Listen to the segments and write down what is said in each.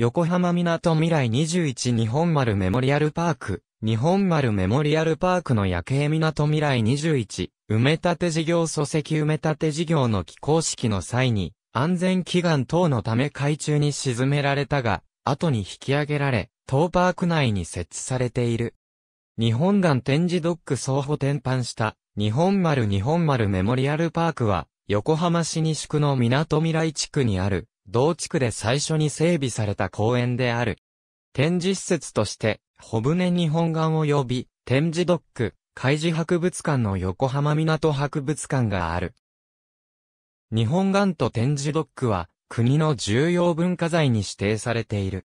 横浜港未来21日本丸メモリアルパーク、日本丸メモリアルパークの夜景港未来21、埋め立て事業礎石埋め立て事業の起工式の際に、安全祈願等のため海中に沈められたが、後に引き上げられ、当パーク内に設置されている。日本岩展示ドック総方転搬した日本丸日本丸メモリアルパークは横浜市西区の港未来地区にある同地区で最初に整備された公園である。展示施設として、小舟日本岸及び、展示ドック、海事博物館の横浜港博物館がある。日本岸と展示ドックは、国の重要文化財に指定されている。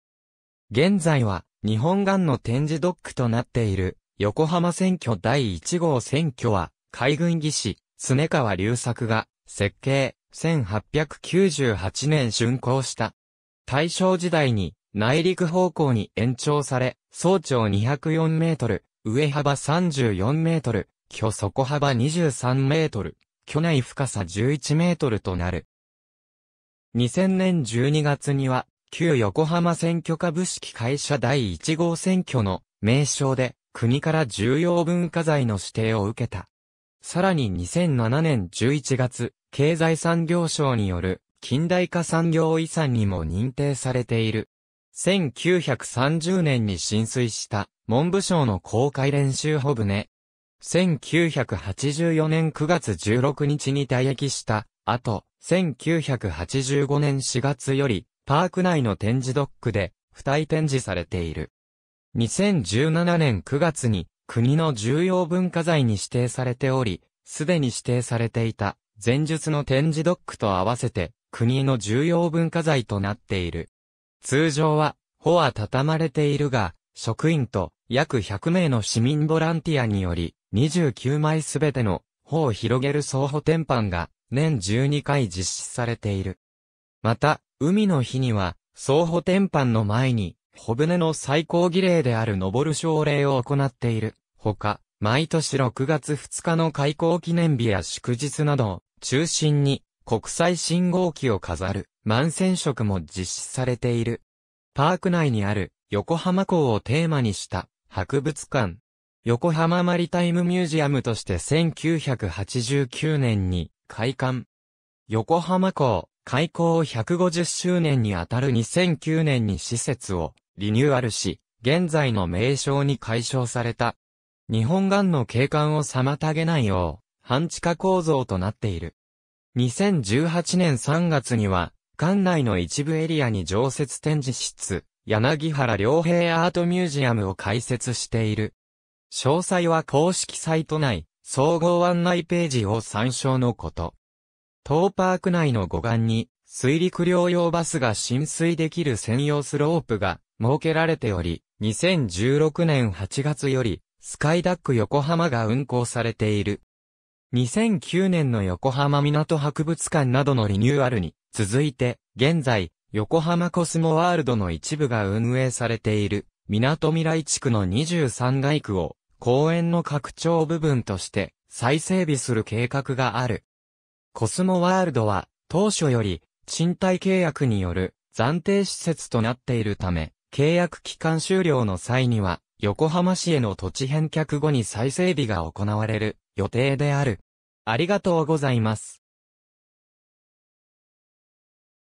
現在は、日本岸の展示ドックとなっている、横浜選挙第1号選挙は、海軍技師、常川隆作が、設計、1898年竣工した。大正時代に内陸方向に延長され、総長204メートル、上幅34メートル、巨底幅23メートル、巨内深さ11メートルとなる。2000年12月には、旧横浜選挙株式会社第1号選挙の名称で、国から重要文化財の指定を受けた。さらに2007年11月、経済産業省による近代化産業遺産にも認定されている。1930年に浸水した文部省の公開練習保船。1984年9月16日に退役した後、1985年4月よりパーク内の展示ドックで付帯展示されている。2017年9月に国の重要文化財に指定されており、すでに指定されていた前述の展示ドックと合わせて国の重要文化財となっている。通常は、帆は畳まれているが、職員と約100名の市民ボランティアにより、29枚すべての帆を広げる双歩転搬が年12回実施されている。また、海の日には、双歩転搬の前に、小舟の最高儀礼である登る奨励を行っている。ほか、毎年6月2日の開港記念日や祝日など中心に国際信号機を飾る万船色も実施されている。パーク内にある横浜港をテーマにした博物館。横浜マリタイムミュージアムとして1989年に開館。横浜港開港150周年にあたる2009年に施設をリニューアルし、現在の名称に解消された。日本岸の景観を妨げないよう、半地下構造となっている。2018年3月には、館内の一部エリアに常設展示室、柳原良平アートミュージアムを開設している。詳細は公式サイト内、総合案内ページを参照のこと。東パーク内の護岸に、水陸両用バスが浸水できる専用スロープが設けられており、2016年8月より、スカイダック横浜が運行されている。2009年の横浜港博物館などのリニューアルに、続いて、現在、横浜コスモワールドの一部が運営されている、港未来地区の23街区を、公園の拡張部分として、再整備する計画がある。コスモワールドは、当初より、賃貸契約による暫定施設となっているため、契約期間終了の際には、横浜市への土地返却後に再整備が行われる予定である。ありがとうございます。